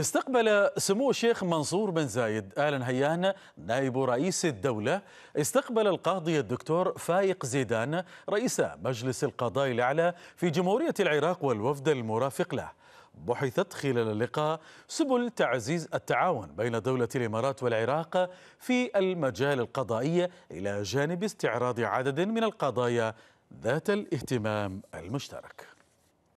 استقبل سمو الشيخ منصور بن زايد آل نهيان نائب رئيس الدولة استقبل القاضي الدكتور فايق زيدان رئيس مجلس القضاء الأعلى في جمهورية العراق والوفد المرافق له بحثت خلال اللقاء سبل تعزيز التعاون بين دولة الإمارات والعراق في المجال القضائي إلى جانب استعراض عدد من القضايا ذات الاهتمام المشترك